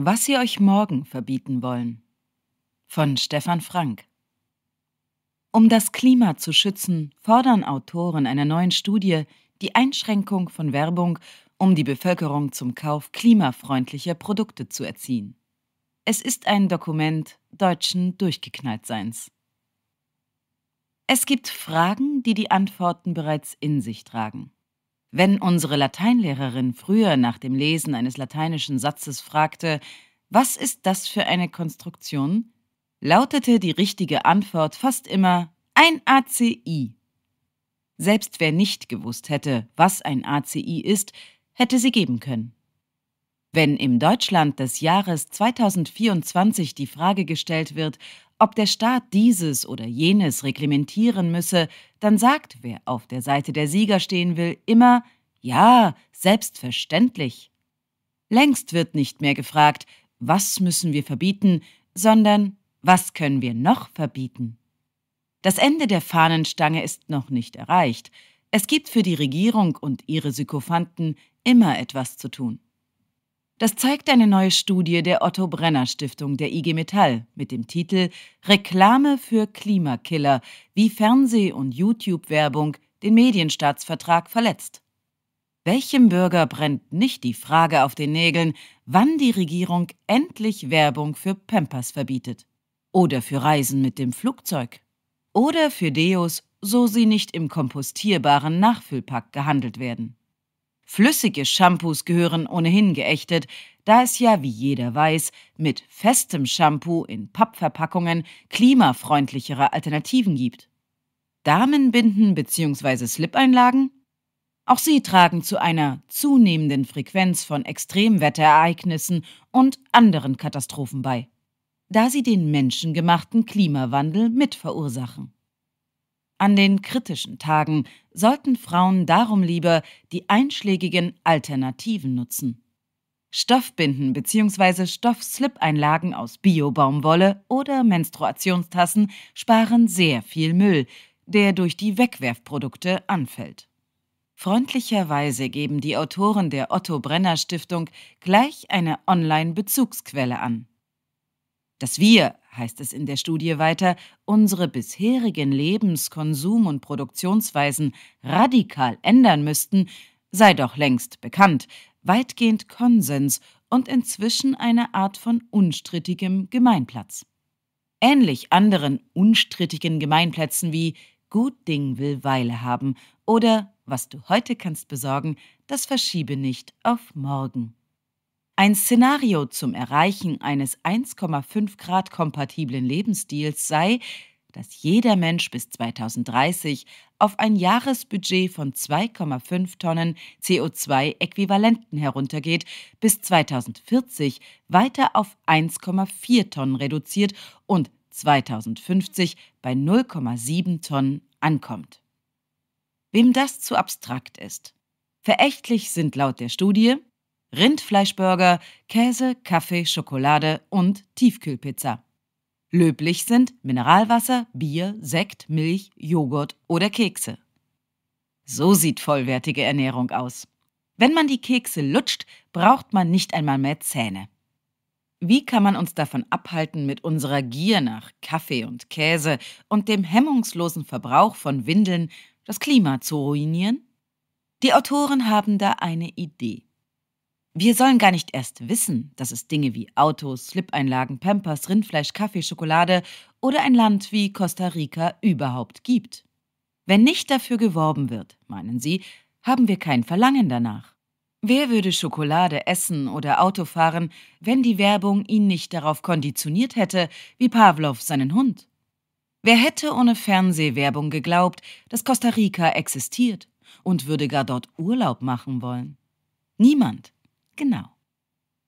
Was Sie euch morgen verbieten wollen. Von Stefan Frank. Um das Klima zu schützen, fordern Autoren einer neuen Studie die Einschränkung von Werbung, um die Bevölkerung zum Kauf klimafreundlicher Produkte zu erziehen. Es ist ein Dokument deutschen Durchgeknalltseins. Es gibt Fragen, die die Antworten bereits in sich tragen. Wenn unsere Lateinlehrerin früher nach dem Lesen eines lateinischen Satzes fragte, was ist das für eine Konstruktion, lautete die richtige Antwort fast immer ein ACI. Selbst wer nicht gewusst hätte, was ein ACI ist, hätte sie geben können. Wenn im Deutschland des Jahres 2024 die Frage gestellt wird, ob der Staat dieses oder jenes reglementieren müsse, dann sagt, wer auf der Seite der Sieger stehen will, immer ja, selbstverständlich. Längst wird nicht mehr gefragt, was müssen wir verbieten, sondern was können wir noch verbieten? Das Ende der Fahnenstange ist noch nicht erreicht. Es gibt für die Regierung und ihre Sykophanten immer etwas zu tun. Das zeigt eine neue Studie der Otto Brenner Stiftung der IG Metall mit dem Titel Reklame für Klimakiller, wie Fernseh- und YouTube-Werbung den Medienstaatsvertrag verletzt. Welchem Bürger brennt nicht die Frage auf den Nägeln, wann die Regierung endlich Werbung für Pampers verbietet? Oder für Reisen mit dem Flugzeug? Oder für Deos, so sie nicht im kompostierbaren Nachfüllpack gehandelt werden? Flüssige Shampoos gehören ohnehin geächtet, da es ja, wie jeder weiß, mit festem Shampoo in Pappverpackungen klimafreundlichere Alternativen gibt. Damenbinden bzw. Slip-Einlagen? Auch sie tragen zu einer zunehmenden Frequenz von Extremwetterereignissen und anderen Katastrophen bei, da sie den menschengemachten Klimawandel mit verursachen. An den kritischen Tagen sollten Frauen darum lieber die einschlägigen Alternativen nutzen. Stoffbinden bzw. Stoffslip-Einlagen aus Biobaumwolle oder Menstruationstassen sparen sehr viel Müll, der durch die Wegwerfprodukte anfällt. Freundlicherweise geben die Autoren der Otto Brenner Stiftung gleich eine Online-Bezugsquelle an dass wir, heißt es in der Studie weiter, unsere bisherigen Lebens-, Konsum- und Produktionsweisen radikal ändern müssten, sei doch längst bekannt, weitgehend Konsens und inzwischen eine Art von unstrittigem Gemeinplatz. Ähnlich anderen unstrittigen Gemeinplätzen wie Gut Ding will Weile haben oder Was du heute kannst besorgen, das verschiebe nicht auf morgen. Ein Szenario zum Erreichen eines 1,5 Grad kompatiblen Lebensstils sei, dass jeder Mensch bis 2030 auf ein Jahresbudget von 2,5 Tonnen CO2-Äquivalenten heruntergeht, bis 2040 weiter auf 1,4 Tonnen reduziert und 2050 bei 0,7 Tonnen ankommt. Wem das zu abstrakt ist, verächtlich sind laut der Studie Rindfleischburger, Käse, Kaffee, Schokolade und Tiefkühlpizza. Löblich sind Mineralwasser, Bier, Sekt, Milch, Joghurt oder Kekse. So sieht vollwertige Ernährung aus. Wenn man die Kekse lutscht, braucht man nicht einmal mehr Zähne. Wie kann man uns davon abhalten, mit unserer Gier nach Kaffee und Käse und dem hemmungslosen Verbrauch von Windeln das Klima zu ruinieren? Die Autoren haben da eine Idee. Wir sollen gar nicht erst wissen, dass es Dinge wie Autos, Slip-Einlagen, Pampers, Rindfleisch, Kaffee, Schokolade oder ein Land wie Costa Rica überhaupt gibt. Wenn nicht dafür geworben wird, meinen sie, haben wir kein Verlangen danach. Wer würde Schokolade essen oder Auto fahren, wenn die Werbung ihn nicht darauf konditioniert hätte, wie Pavlov seinen Hund? Wer hätte ohne Fernsehwerbung geglaubt, dass Costa Rica existiert und würde gar dort Urlaub machen wollen? Niemand. Genau.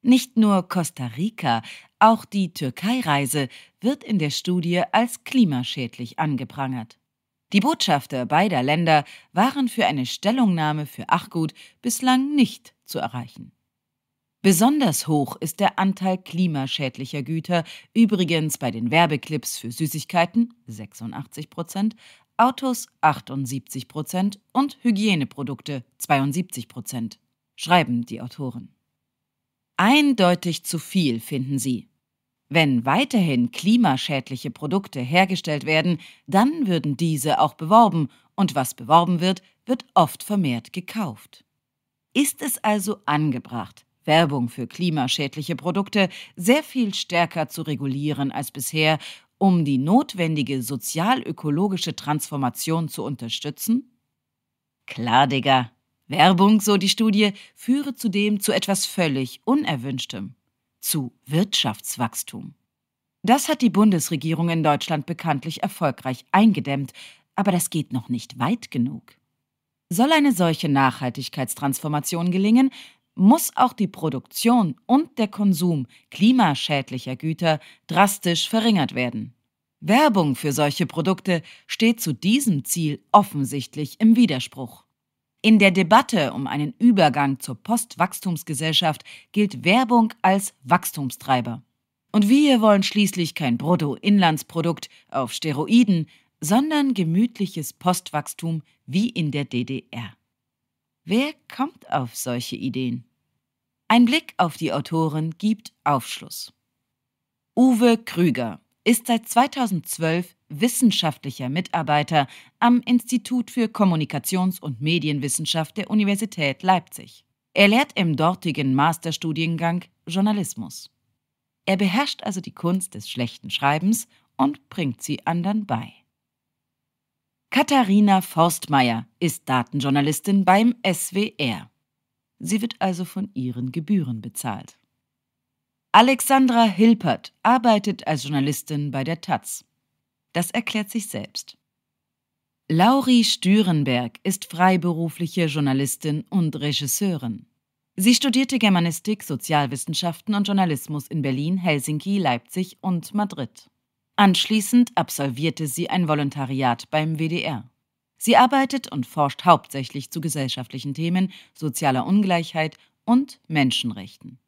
Nicht nur Costa Rica, auch die Türkei-Reise wird in der Studie als klimaschädlich angeprangert. Die Botschafter beider Länder waren für eine Stellungnahme für Achgut bislang nicht zu erreichen. Besonders hoch ist der Anteil klimaschädlicher Güter, übrigens bei den Werbeclips für Süßigkeiten 86 Prozent, Autos 78 Prozent und Hygieneprodukte 72 Prozent, schreiben die Autoren eindeutig zu viel, finden sie. Wenn weiterhin klimaschädliche Produkte hergestellt werden, dann würden diese auch beworben, und was beworben wird, wird oft vermehrt gekauft. Ist es also angebracht, Werbung für klimaschädliche Produkte sehr viel stärker zu regulieren als bisher, um die notwendige sozial-ökologische Transformation zu unterstützen? Klar, Digga, Werbung, so die Studie, führe zudem zu etwas völlig Unerwünschtem, zu Wirtschaftswachstum. Das hat die Bundesregierung in Deutschland bekanntlich erfolgreich eingedämmt, aber das geht noch nicht weit genug. Soll eine solche Nachhaltigkeitstransformation gelingen, muss auch die Produktion und der Konsum klimaschädlicher Güter drastisch verringert werden. Werbung für solche Produkte steht zu diesem Ziel offensichtlich im Widerspruch. In der Debatte um einen Übergang zur Postwachstumsgesellschaft gilt Werbung als Wachstumstreiber. Und wir wollen schließlich kein Bruttoinlandsprodukt auf Steroiden, sondern gemütliches Postwachstum wie in der DDR. Wer kommt auf solche Ideen? Ein Blick auf die Autoren gibt Aufschluss. Uwe Krüger ist seit 2012 wissenschaftlicher Mitarbeiter am Institut für Kommunikations- und Medienwissenschaft der Universität Leipzig. Er lehrt im dortigen Masterstudiengang Journalismus. Er beherrscht also die Kunst des schlechten Schreibens und bringt sie anderen bei. Katharina Forstmeier ist Datenjournalistin beim SWR. Sie wird also von ihren Gebühren bezahlt. Alexandra Hilpert arbeitet als Journalistin bei der Taz. Das erklärt sich selbst. Lauri Stürenberg ist freiberufliche Journalistin und Regisseurin. Sie studierte Germanistik, Sozialwissenschaften und Journalismus in Berlin, Helsinki, Leipzig und Madrid. Anschließend absolvierte sie ein Volontariat beim WDR. Sie arbeitet und forscht hauptsächlich zu gesellschaftlichen Themen, sozialer Ungleichheit und Menschenrechten.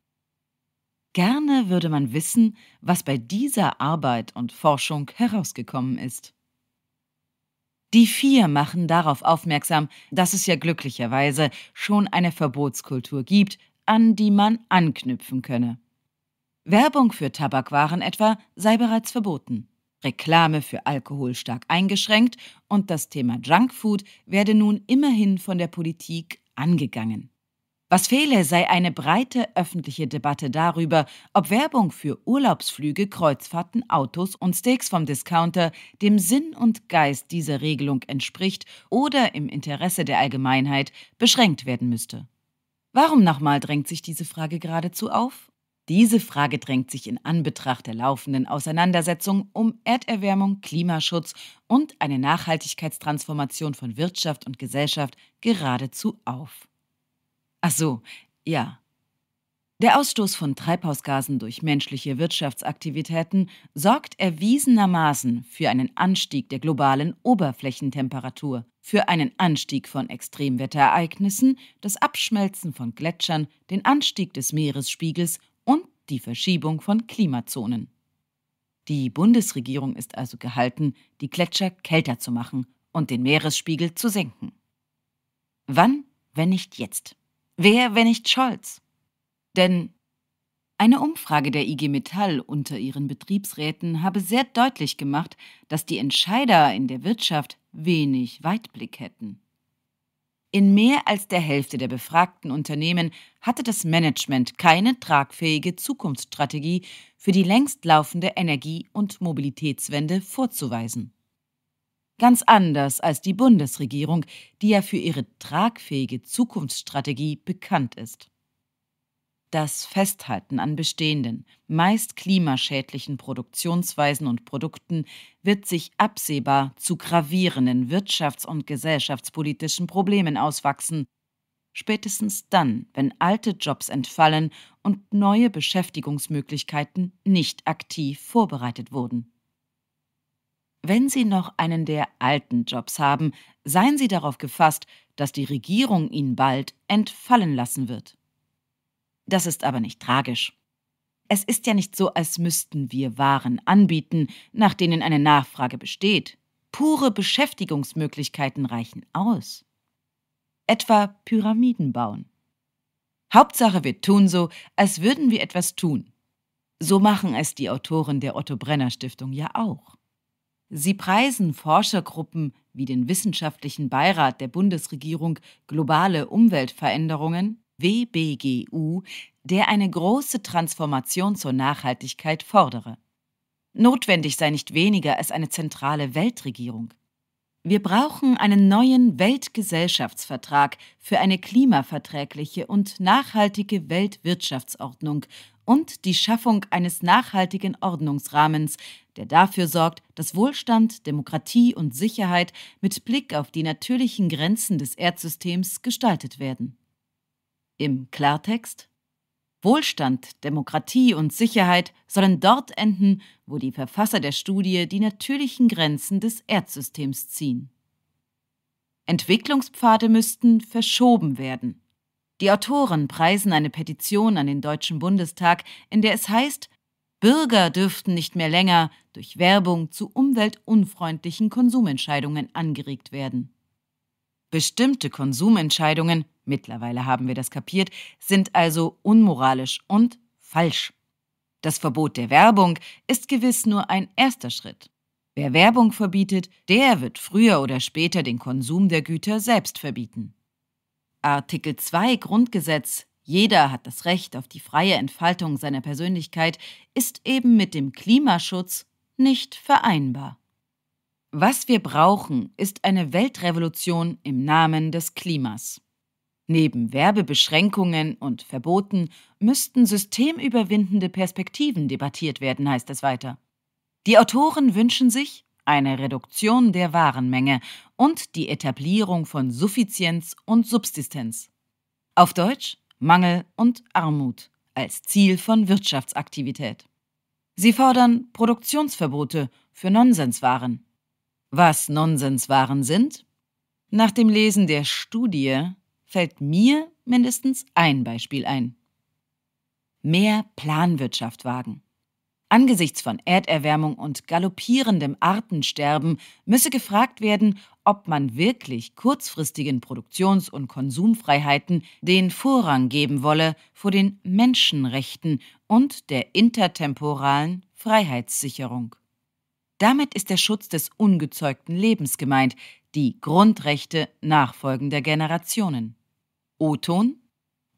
Gerne würde man wissen, was bei dieser Arbeit und Forschung herausgekommen ist. Die vier machen darauf aufmerksam, dass es ja glücklicherweise schon eine Verbotskultur gibt, an die man anknüpfen könne. Werbung für Tabakwaren etwa sei bereits verboten, Reklame für Alkohol stark eingeschränkt und das Thema Junkfood werde nun immerhin von der Politik angegangen. Was fehle, sei eine breite öffentliche Debatte darüber, ob Werbung für Urlaubsflüge, Kreuzfahrten, Autos und Steaks vom Discounter dem Sinn und Geist dieser Regelung entspricht oder im Interesse der Allgemeinheit beschränkt werden müsste. Warum nochmal drängt sich diese Frage geradezu auf? Diese Frage drängt sich in Anbetracht der laufenden Auseinandersetzung um Erderwärmung, Klimaschutz und eine Nachhaltigkeitstransformation von Wirtschaft und Gesellschaft geradezu auf. Ach so, ja. Der Ausstoß von Treibhausgasen durch menschliche Wirtschaftsaktivitäten sorgt erwiesenermaßen für einen Anstieg der globalen Oberflächentemperatur, für einen Anstieg von Extremwetterereignissen, das Abschmelzen von Gletschern, den Anstieg des Meeresspiegels und die Verschiebung von Klimazonen. Die Bundesregierung ist also gehalten, die Gletscher kälter zu machen und den Meeresspiegel zu senken. Wann, wenn nicht jetzt? Wer, wenn nicht Scholz? Denn eine Umfrage der IG Metall unter ihren Betriebsräten habe sehr deutlich gemacht, dass die Entscheider in der Wirtschaft wenig Weitblick hätten. In mehr als der Hälfte der befragten Unternehmen hatte das Management keine tragfähige Zukunftsstrategie für die längst laufende Energie- und Mobilitätswende vorzuweisen. Ganz anders als die Bundesregierung, die ja für ihre tragfähige Zukunftsstrategie bekannt ist. Das Festhalten an bestehenden, meist klimaschädlichen Produktionsweisen und Produkten wird sich absehbar zu gravierenden wirtschafts- und gesellschaftspolitischen Problemen auswachsen, spätestens dann, wenn alte Jobs entfallen und neue Beschäftigungsmöglichkeiten nicht aktiv vorbereitet wurden. Wenn Sie noch einen der alten Jobs haben, seien Sie darauf gefasst, dass die Regierung ihn bald entfallen lassen wird. Das ist aber nicht tragisch. Es ist ja nicht so, als müssten wir Waren anbieten, nach denen eine Nachfrage besteht. Pure Beschäftigungsmöglichkeiten reichen aus. Etwa Pyramiden bauen. Hauptsache, wir tun so, als würden wir etwas tun. So machen es die Autoren der Otto Brenner Stiftung ja auch. Sie preisen Forschergruppen wie den Wissenschaftlichen Beirat der Bundesregierung Globale Umweltveränderungen WBGU, der eine große Transformation zur Nachhaltigkeit fordere. Notwendig sei nicht weniger als eine zentrale Weltregierung. Wir brauchen einen neuen Weltgesellschaftsvertrag für eine klimaverträgliche und nachhaltige Weltwirtschaftsordnung und die Schaffung eines nachhaltigen Ordnungsrahmens der dafür sorgt, dass Wohlstand, Demokratie und Sicherheit mit Blick auf die natürlichen Grenzen des Erdsystems gestaltet werden. Im Klartext Wohlstand, Demokratie und Sicherheit sollen dort enden, wo die Verfasser der Studie die natürlichen Grenzen des Erdsystems ziehen. Entwicklungspfade müssten verschoben werden. Die Autoren preisen eine Petition an den Deutschen Bundestag, in der es heißt, Bürger dürften nicht mehr länger durch Werbung zu umweltunfreundlichen Konsumentscheidungen angeregt werden. Bestimmte Konsumentscheidungen, mittlerweile haben wir das kapiert, sind also unmoralisch und falsch. Das Verbot der Werbung ist gewiss nur ein erster Schritt. Wer Werbung verbietet, der wird früher oder später den Konsum der Güter selbst verbieten. Artikel 2 Grundgesetz jeder hat das Recht auf die freie Entfaltung seiner Persönlichkeit, ist eben mit dem Klimaschutz nicht vereinbar. Was wir brauchen, ist eine Weltrevolution im Namen des Klimas. Neben Werbebeschränkungen und Verboten müssten systemüberwindende Perspektiven debattiert werden, heißt es weiter. Die Autoren wünschen sich eine Reduktion der Warenmenge und die Etablierung von Suffizienz und Subsistenz. Auf Deutsch Mangel und Armut als Ziel von Wirtschaftsaktivität. Sie fordern Produktionsverbote für Nonsenswaren. Was Nonsenswaren sind? Nach dem Lesen der Studie fällt mir mindestens ein Beispiel ein. Mehr Planwirtschaft wagen. Angesichts von Erderwärmung und galoppierendem Artensterben müsse gefragt werden, ob man wirklich kurzfristigen Produktions- und Konsumfreiheiten den Vorrang geben wolle vor den Menschenrechten und der intertemporalen Freiheitssicherung. Damit ist der Schutz des ungezeugten Lebens gemeint, die Grundrechte nachfolgender Generationen. Oton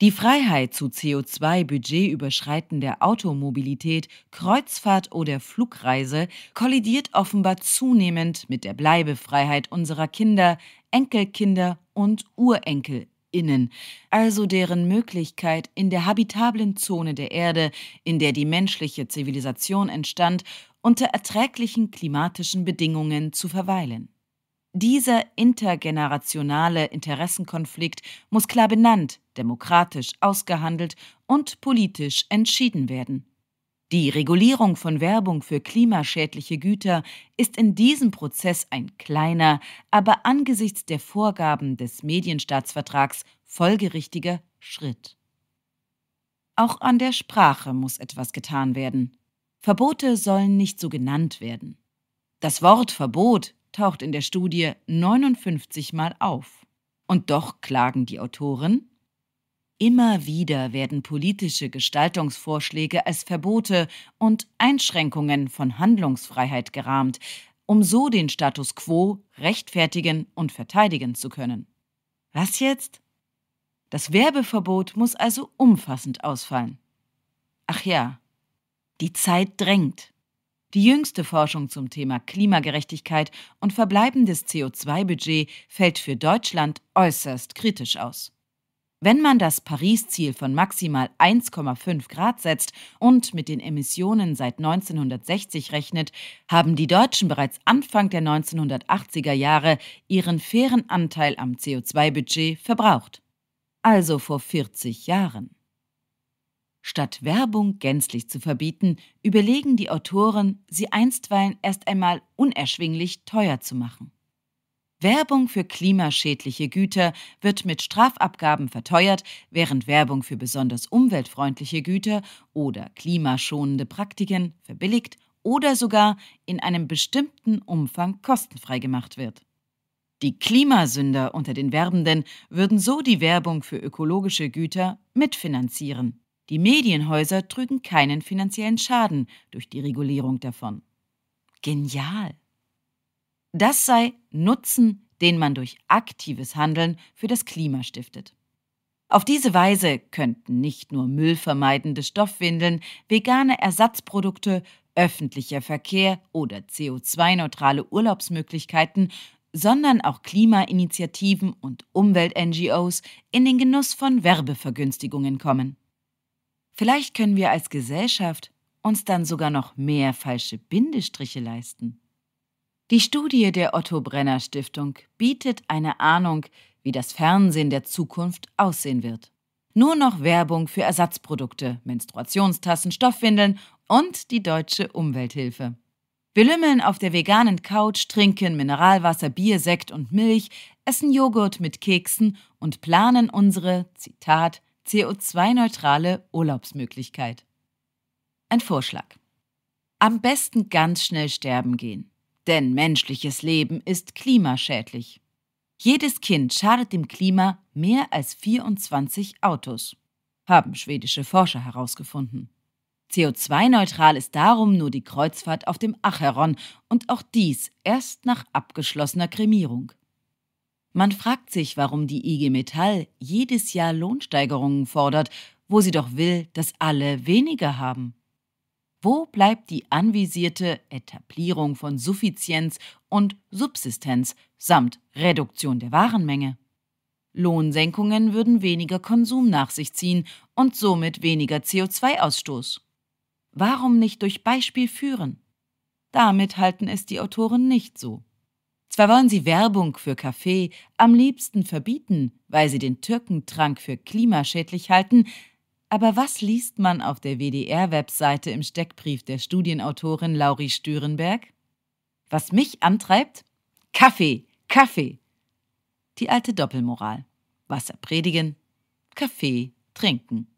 die Freiheit zu CO2-budgetüberschreitender Automobilität, Kreuzfahrt oder Flugreise kollidiert offenbar zunehmend mit der Bleibefreiheit unserer Kinder, Enkelkinder und UrenkelInnen, also deren Möglichkeit, in der habitablen Zone der Erde, in der die menschliche Zivilisation entstand, unter erträglichen klimatischen Bedingungen zu verweilen. Dieser intergenerationale Interessenkonflikt muss klar benannt, demokratisch ausgehandelt und politisch entschieden werden. Die Regulierung von Werbung für klimaschädliche Güter ist in diesem Prozess ein kleiner, aber angesichts der Vorgaben des Medienstaatsvertrags folgerichtiger Schritt. Auch an der Sprache muss etwas getan werden. Verbote sollen nicht so genannt werden. Das Wort Verbot taucht in der Studie 59 Mal auf. Und doch klagen die Autoren, Immer wieder werden politische Gestaltungsvorschläge als Verbote und Einschränkungen von Handlungsfreiheit gerahmt, um so den Status quo rechtfertigen und verteidigen zu können. Was jetzt? Das Werbeverbot muss also umfassend ausfallen. Ach ja, die Zeit drängt. Die jüngste Forschung zum Thema Klimagerechtigkeit und verbleibendes CO2-Budget fällt für Deutschland äußerst kritisch aus. Wenn man das Paris-Ziel von maximal 1,5 Grad setzt und mit den Emissionen seit 1960 rechnet, haben die Deutschen bereits Anfang der 1980er Jahre ihren fairen Anteil am CO2-Budget verbraucht. Also vor 40 Jahren. Statt Werbung gänzlich zu verbieten, überlegen die Autoren, sie einstweilen erst einmal unerschwinglich teuer zu machen. Werbung für klimaschädliche Güter wird mit Strafabgaben verteuert, während Werbung für besonders umweltfreundliche Güter oder klimaschonende Praktiken verbilligt oder sogar in einem bestimmten Umfang kostenfrei gemacht wird. Die Klimasünder unter den Werbenden würden so die Werbung für ökologische Güter mitfinanzieren. Die Medienhäuser trügen keinen finanziellen Schaden durch die Regulierung davon. Genial! Das sei Nutzen, den man durch aktives Handeln für das Klima stiftet. Auf diese Weise könnten nicht nur müllvermeidende Stoffwindeln, vegane Ersatzprodukte, öffentlicher Verkehr oder CO2-neutrale Urlaubsmöglichkeiten, sondern auch Klimainitiativen und Umwelt-NGOs in den Genuss von Werbevergünstigungen kommen. Vielleicht können wir als Gesellschaft uns dann sogar noch mehr falsche Bindestriche leisten. Die Studie der Otto Brenner Stiftung bietet eine Ahnung, wie das Fernsehen der Zukunft aussehen wird. Nur noch Werbung für Ersatzprodukte, Menstruationstassen, Stoffwindeln und die deutsche Umwelthilfe. Wir lümmeln auf der veganen Couch, trinken Mineralwasser, Bier, Sekt und Milch, essen Joghurt mit Keksen und planen unsere, Zitat, CO2-neutrale Urlaubsmöglichkeit. Ein Vorschlag. Am besten ganz schnell sterben gehen, denn menschliches Leben ist klimaschädlich. Jedes Kind schadet dem Klima mehr als 24 Autos, haben schwedische Forscher herausgefunden. CO2-neutral ist darum nur die Kreuzfahrt auf dem Acheron und auch dies erst nach abgeschlossener Kremierung. Man fragt sich, warum die IG Metall jedes Jahr Lohnsteigerungen fordert, wo sie doch will, dass alle weniger haben. Wo bleibt die anvisierte Etablierung von Suffizienz und Subsistenz samt Reduktion der Warenmenge? Lohnsenkungen würden weniger Konsum nach sich ziehen und somit weniger CO2-Ausstoß. Warum nicht durch Beispiel führen? Damit halten es die Autoren nicht so. Zwar wollen sie Werbung für Kaffee am liebsten verbieten, weil sie den Türkentrank für klimaschädlich halten, aber was liest man auf der WDR-Webseite im Steckbrief der Studienautorin Lauri Stürenberg? Was mich antreibt? Kaffee, Kaffee. Die alte Doppelmoral. Wasser predigen, Kaffee trinken.